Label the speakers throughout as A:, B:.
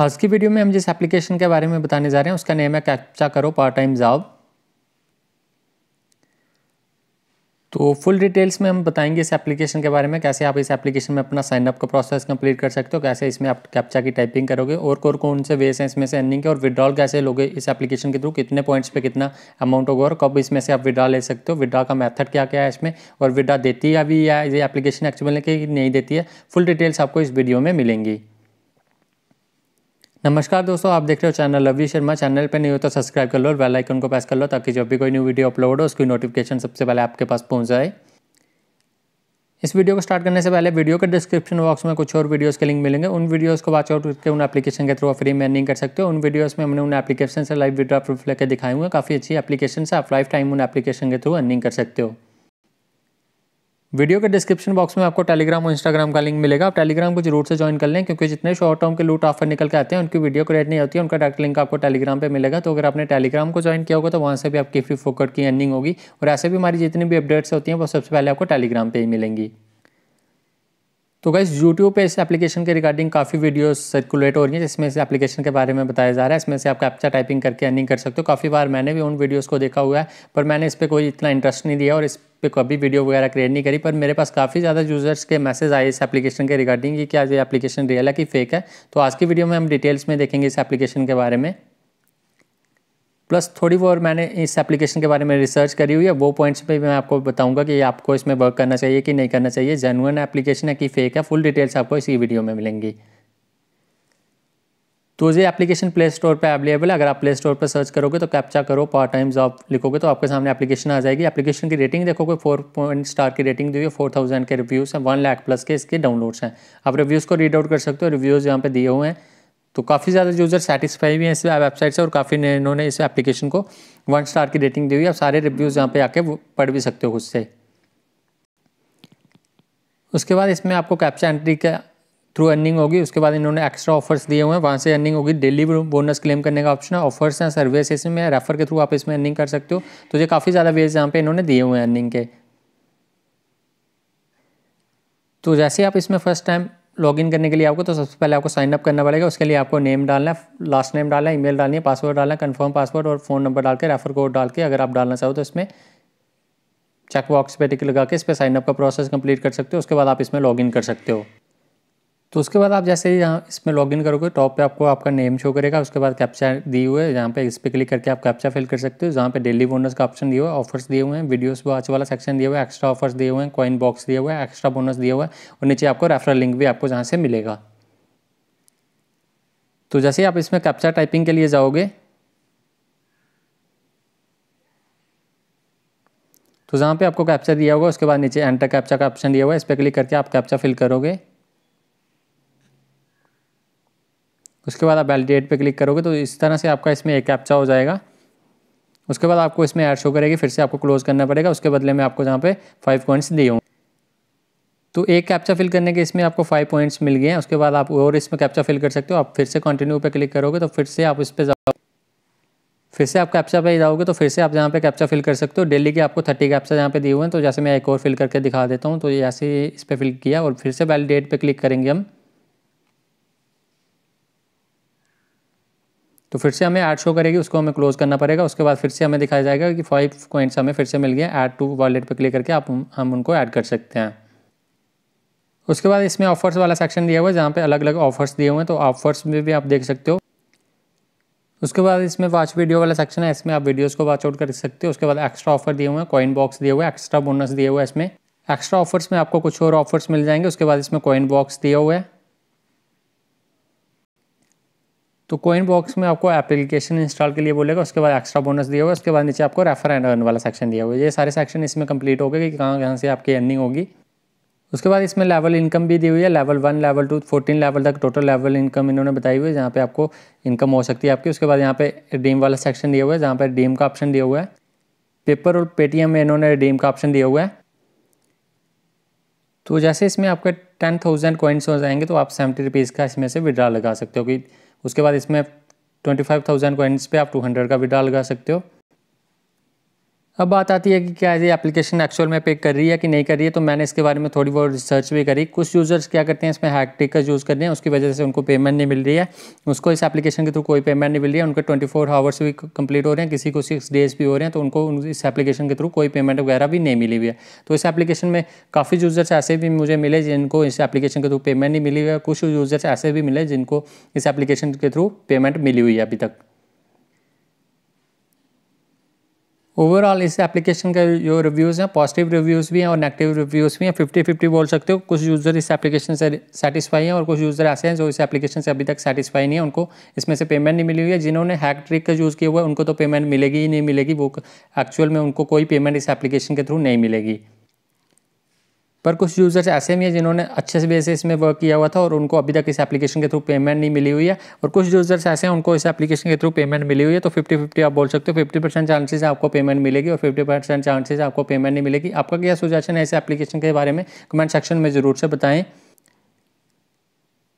A: आज की वीडियो में हम जिस एप्लीकेशन के बारे में बताने जा रहे हैं उसका नेम है कैप्चा करो पार्ट टाइम जॉब तो फुल डिटेल्स में हम बताएंगे इस एप्लीकेशन के बारे में कैसे आप इस एप्लीकेशन में अपना साइनअप का प्रोसेस कंप्लीट कर सकते हो कैसे इसमें आप कैप्चा की टाइपिंग करोगे और कौन कौन से वेस हैं इसमें से अर्निंग के और विड्रॉल कैसे लोगे इस एप्लीकेशन के थ्रू कितने पॉइंट्स पे कितना अमाउंट होगा और कब इसमें से आप विड्रा ले सकते हो विड्रा का मैथड क्या क्या है इसमें और विड्रा देती है अभी या ये एप्लीकेशन एक्चुअल कि नहीं देती है फुल डिटेल्स आपको इस वीडियो में मिलेंगी नमस्कार दोस्तों आप देख रहे हो चैनल लवली शर्मा चैनल पे नहीं हो तो सब्सक्राइब कर लो और बेल आइकन को प्रेस कर लो ताकि जब भी कोई न्यू वीडियो अपलोड हो उसकी नोटिफिकेशन सबसे पहले आपके पास पहुंच जाए इस वीडियो को स्टार्ट करने से पहले वीडियो के डिस्क्रिप्शन बॉक्स में कुछ और वीडियोस के लिंक मिलेंगे उन वीडियोज़ को वॉच आउट करके उन एप्लीकेशन के थ्रू फ्री में कर सकते हो उन वीडियोज़ में हमने उन एप्लीकेशन से लाइव विड्रा प्रूफ लेकर दिखाए हुए काफ़ी अच्छी एप्लीकेशन से आप लाइफ टाइम उन एप्लीकेशन के थ्रू अर्निंग कर सकते हो वीडियो के डिस्क्रिप्शन बॉक्स में आपको टेलीग्राम और इंस्टाग्राम का लिंक मिलेगा आप टेलीग्राम को जरूर से ज्वाइन कर लें क्योंकि जितने शॉर्ट टर्म के लूट ऑफर निकल के आते हैं उनकी वीडियो क्रिएट नहीं होती है उनका डायरेक्ट लिंक आपको टेलीग्राम पे मिलेगा तो अगर आपने टेलीग्राम को ज्वाइन किया होगा तो वहाँ से भी आपकी फ्री फोकट की अर्निंग होगी और ऐसे भी हमारी जितनी भी अपडेट्स होती हैं वो सबसे पहले आपको टेलीग्राम पर ही मिलेंगी तो गाइज यूट्यूब पे इस एप्लीकेशन के रिगार्डिंग काफ़ी वीडियोस सर्कुलेट हो रही हैं जिसमें इस एप्लीकेशन के बारे में बताया जा रहा है इसमें से आप कैप्चा टाइपिंग करके अर्निंग कर सकते हो काफ़ी बार मैंने भी उन वीडियोस को देखा हुआ है पर मैंने इस पर कोई इतना इंटरेस्ट नहीं दिया और इस पर कभी वीडियो वगैरह क्रिएट नहीं करी पर मेरे पास काफ़ी ज़्यादा यूज़र्स के मैसेज आए इस एप्लीकेशन के रिगार्डिंग कि क्या ये एप्लीकेशन रियल है कि फेक है तो आज की वीडियो में हम डिटेल्स में देखेंगे इस एप्लीकेशन के बारे में प्लस थोड़ी बहुत मैंने इस एप्लीकेशन के बारे में रिसर्च करी हुई है वो पॉइंट्स पे मैं आपको बताऊंगा कि आपको इसमें वर्क करना चाहिए कि नहीं करना चाहिए जेनुअन एप्लीकेशन है कि फेक है फुल डिटेल्स आपको इसी वीडियो में मिलेंगी तो ये एप्लीकेशन प्ले स्टोर पर अवेलेबल है अगर आप प्ले स्टोर पर सर्च करोगे तो कैप्चा करो पार्ट टाइम जॉब लिखोगे तो आपके सामने एप्लीकेशन आ जाएगी एप्लीकेशन की रेटिंग देखोगे फोर पॉइंट स्टार की रेटिंग दी हुई है फोर थाउजेंड के रिव्यूज़ हैं वन लाख प्लस के इसके डाउनलोड्स हैं आप रिव्यूज़ को रीड आउट कर सकते हो रिव्यूज़ यहाँ पे दिए हुए हैं तो काफ़ी ज़्यादा यूज़र सेटिस्फाई भी हैं इस वेबसाइट से और काफ़ी इन्होंने इस एप्लीकेशन को वन स्टार की रेटिंग दी हुई है आप सारे रिव्यूज़ यहाँ पे आके पढ़ भी सकते हो खुद से उसके बाद इसमें आपको कैप्चा एंट्री के थ्रू अर्निंग होगी उसके बाद इन्होंने एक्स्ट्रा ऑफर्स दिए हुए हैं वहाँ से अर्निंग होगी डेली बोनस क्लेम करने का ऑप्शन है ऑफर्स हैं सर्विस इसमें रेफर के थ्रू आप इसमें अर्निंग कर सकते हो तो ये काफ़ी ज़्यादा वेज यहाँ पर इन्होंने दिए हुए हैं अर्निंग के तो जैसे आप इसमें फर्स्ट टाइम लॉगिन करने के लिए आपको तो सबसे पहले आपको साइन अप करना पड़ेगा उसके लिए आपको नेम डालना है लास्ट नेम डालना है ईमेल डालनी है पासवर्ड डालना है कन्फर्म पासवर्ड और फ़ोन नंबर डाल के रेफर कोड डाल के अगर आप डालना चाहो तो इसमें चेकबॉक्स पे टिक लगा के इस पर साइनअप का प्रोसेस कंप्लीट कर सकते हो उसके बाद आप इसमें लॉगिन कर सकते हो तो उसके बाद आप जैसे ही यहाँ इसमें लॉगिन करोगे टॉप पे आपको आपका नेम शो करेगा उसके बाद कैप्चा दिए हुए जहाँ पे इस पर क्लिक करके आप कैप्चा फिल कर सकते हो जहाँ पे डेली बोनस का ऑप्शन दिए हुआ है ऑफर्स दिए हुए हैं वीडियोस वाच वाला सेक्शन दिया हुआ है एक्स्ट्रा ऑफर्स दिए हुए हैं कॉइन बॉक्स दिया हुआ है एक्स्ट्रा बोनस दिया हुआ है और नीचे आपको रेफरल लिंक भी आपको जहाँ से मिलेगा तो जैसे ही आप इसमें कैप्चा टाइपिंग के लिए जाओगे तो जहाँ पे आपको कैप्चा दिया होगा उसके बाद नीचे एंटर कैप्चा का ऑप्शन दिया हुआ है इस पर क्लिक करके आप कैप्चा फिल करोगे उसके बाद आप वैलिडेट पे क्लिक करोगे तो इस तरह से आपका इसमें एक कैप्चा हो जाएगा उसके बाद आपको इसमें ऐड शो करेगी फिर से आपको क्लोज़ करना पड़ेगा उसके बदले में आपको जहाँ पे फाइव पॉइंट्स दिए होंगे तो एक कैप्चा फिल करने के इसमें आपको फाइव पॉइंट्स मिल गए हैं उसके बाद आप और इसमें कैप्चा फिल कर सकते हो आप फिर से कंटिन्यू पे क्लिक करोगे तो फिर से आप इस पर जाओ फिर से आप कैप्चा पर जाओगे तो फिर से आप जहाँ पे कैप्चा फिल कर सकते हो डेली के आपको थर्टी कैप्चा जहाँ पे दिए हुए हैं तो जैसे मैं एक और फिल करके दिखा देता हूँ तो ऐसे इस पर फिल किया और फिर से वैलिडेट पर क्लिक करेंगे हम तो फिर से हमें ऐड शो करेगी उसको हमें क्लोज करना पड़ेगा उसके बाद फिर से हमें दिखाया जाएगा कि फाइव कॉइंट्स हमें फिर से मिल गया ऐड टू वॉलेट पर क्लिक करके आप हम उनको ऐड कर सकते हैं उसके बाद इसमें ऑफर्स वाला सेक्शन दिया हुआ है जहाँ पे अलग अलग ऑफर्स दिए हुए हैं तो ऑफर्स में भी आप देख सकते हो उसके बाद इसमें वॉच वीडियो वाला सेक्शन है इसमें आप वीडियोस को वॉच आउट कर सकते हो उसके बाद एक्स्ट्रा ऑफर दिए हुए हैं कॉइन बॉक्स दिए हुए हैं एक्स्ट्रा बोनस दिए हुए हैं इसमें एक्स्ट्रा ऑफर्स में आपको कुछ और ऑफर्स मिल जाएंगे उसके बाद इसमें कॉइन बॉक्स दिया हुए हैं तो कोइन बॉक्स में आपको एप्लीकेशन इंस्टॉल के लिए बोलेगा उसके बाद एक्स्ट्रा बोनस दिया होगा उसके बाद नीचे आपको रेफर एंड अर्न वाला सेक्शन दिया हुआ ये सारे सेक्शन इसमें कंप्लीट हो गए कि कहाँ कहाँ से आपकी अर्निंग होगी उसके बाद इसमें लेवल इनकम भी दी हुई है level one level two fourteen level तक टोटल लेवल इनकम इन्होंने बताई हुई है जहाँ पे आपको इनकम हो सकती है आपकी उसके बाद यहाँ पे डीम वाला सेक्शन दिया हुआ है जहाँ पे डीम का ऑप्शन दिया हुआ है पेपर और पेटीएम में इन्होंने डीम का ऑप्शन दिया हुआ है तो जैसे इसमें आपके टेन थाउजेंड कॉइन्स हो जाएंगे तो आप सेवेंटी रुपीज़ का इसमें से विड्रा लगा सकते हो कि उसके बाद इसमें ट्वेंटी फाइव थाउजेंड को एंड्स पे आप टू हंड्रेड का विड्रॉल लगा सकते हो अब बात आती है कि क्या ये एप्लीकेशन एक्चुअल में पिक कर रही है कि नहीं कर रही है तो मैंने इसके बारे में थोड़ी बहुत रिसर्च भी करी कुछ यूज़र्स क्या करते हैं इसमें हैक टिकस यूज़ कर रहे हैं उसकी वजह से उनको पेमेंट नहीं मिल रही है उसको इस एप्लीकेशन के थ्रू कोई पेमेंट नहीं मिल रही है उनके ट्वेंटी फोर आवर्स भी कंप्लीट हो रहे हैं किसी को सिक्स डेज भी हो रहे हैं तो उनको इस एप्लीकेशन के थ्रू कोई पेमेंट वगैरह भी नहीं मिली हुई है तो इस एप्लीकेशन में काफ़ी यूज़र्स ऐसे भी मुझे मिले जिनको इस एप्लीकेशन के थ्रू पेमेंट नहीं मिली हुई है कुछ यूज़र्स ऐसे भी मिले जिनको इस एप्लीकेशन के थ्रू पेमेंट मिली हुई है अभी तक ओवरऑल इस एप्लीकेशन का जो रिव्यूज़ हैं पॉजिटिव रिव्यूज़ भी हैं और नेगेटिव रिव्यूज़ भी हैं फिफ्टी फिफ्टी बोल सकते हो कुछ यूज़र इस एप्लीकेशन से सेटिस्फाई हैं और कुछ यूज़र ऐसे हैं जो इस एप्लीकेशन से अभी तक सेटिस्फाई नहीं है उनको इसमें से पेमेंट नहीं मिली हुई है जिन्होंने हैक ट्रिक का यूज़ किया हुआ है उनको तो पेमेंट मिलेगी ही नहीं मिलेगी वो एक्चुअल में उनको कोई पेमेंट इस एप्लीकेशन के थ्रू नहीं मिलेगी पर कुछ यूज़र्स ऐसे भी हैं जिन्होंने अच्छे से बेसिस में वर्क किया हुआ था और उनको अभी तक इस एप्लीकेशन के थ्रू पेमेंट नहीं मिली हुई है और कुछ यूज़र्स ऐसे हैं उनको इस एप्लीकेशन के थ्रू पेमेंट मिली हुई है तो फिफ्टी फिफ्टी आप बोल सकते हो फिफ्टी परसेंट चांसेस आपको पेमेंट मिलेगी और फिफ्टी परसेंट चांसेस आपको पेमेंट नहीं मिलेगी आपका क्या सुजेशन है इस एप्लीकेशन के बारे में कमेंट सेक्शन में ज़रूर से बताएँ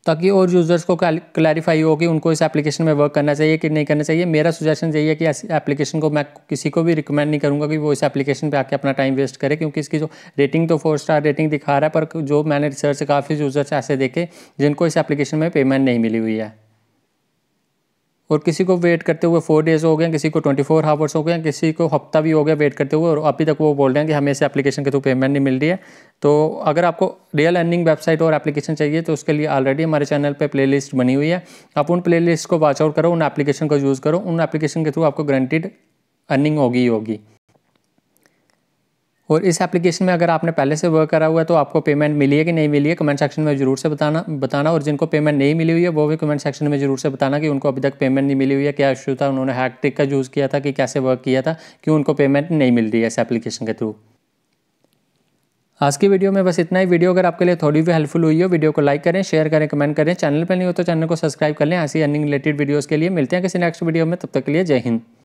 A: ताकि और यूज़र्स को क्लैरिफाई हो कि उनको इस एप्लीकेशन में वर्क करना चाहिए कि नहीं करना चाहिए मेरा सुजेशन यही है कि ऐसी एप्लीकेशन को मैं किसी को भी रिकमेंड नहीं करूँगा कि वो इस एप्लीकेशन पे आके अपना टाइम वेस्ट करे क्योंकि इसकी जो रेटिंग तो फोर स्टार रेटिंग दिखा रहा है पर जो मैंने रिसर्च से काफ़ी यूज़र्स ऐसे देखे जिनको इस एप्लीकेशन में पेमेंट नहीं मिली हुई है और किसी को वेट करते हुए फोर डेज़ हो गए किसी को ट्वेंटी फोर आवर्स हो गए किसी को हफ्ता भी हो गया वेट करते हुए और अभी तक वो बोल रहे हैं कि हमें इस एप्लीकेशन के थ्रू पेमेंट नहीं मिल रही है तो अगर आपको रियल अर्निंग वेबसाइट और एप्लीकेशन चाहिए तो उसके लिए ऑलरेडी हमारे चैनल पे प्लेलिस्ट बनी हुई है आप उन प्लेलिस्ट को वॉच आउट करो उन एप्लीकेशन को यूज़ करो उन एप्लीकेशन के थ्रू आपको ग्रंटेड अर्निंग होगी ही होगी और इस एप्लीकेशन में अगर आपने पहले से वर्क करा हुआ है तो आपको पेमेंट मिली है कि नहीं मिली है कमेंट सेक्शन में ज़रूर से बताना बताना और जिनको पेमेंट नहीं मिली हुई है वो भी कमेंट सेक्शन में ज़रूर से बताना कि उनको अभी तक पेमेंट नहीं मिली हुई है क्या इशू था उन्होंने हैक ट्रिक का यूज़ किया था कि कैसे वर्क किया था कि उनको पेमेंट नहीं मिल रही है इस एप्लीकेशन के थ्रू आज की वीडियो में बस इतना ही वीडियो अगर आपके लिए थोड़ी भी हेल्पफुल हुई हो वीडियो को लाइक करें शेयर करें कमेंट करें चैनल पर नहीं हो तो चैनल को सब्सक्राइब कर लें ऐसी अर्निंग रिलेटेड वीडियोज़ के लिए मिलते हैं किसी नेक्स्ट वीडियो में तब तक के लिए जय हिंद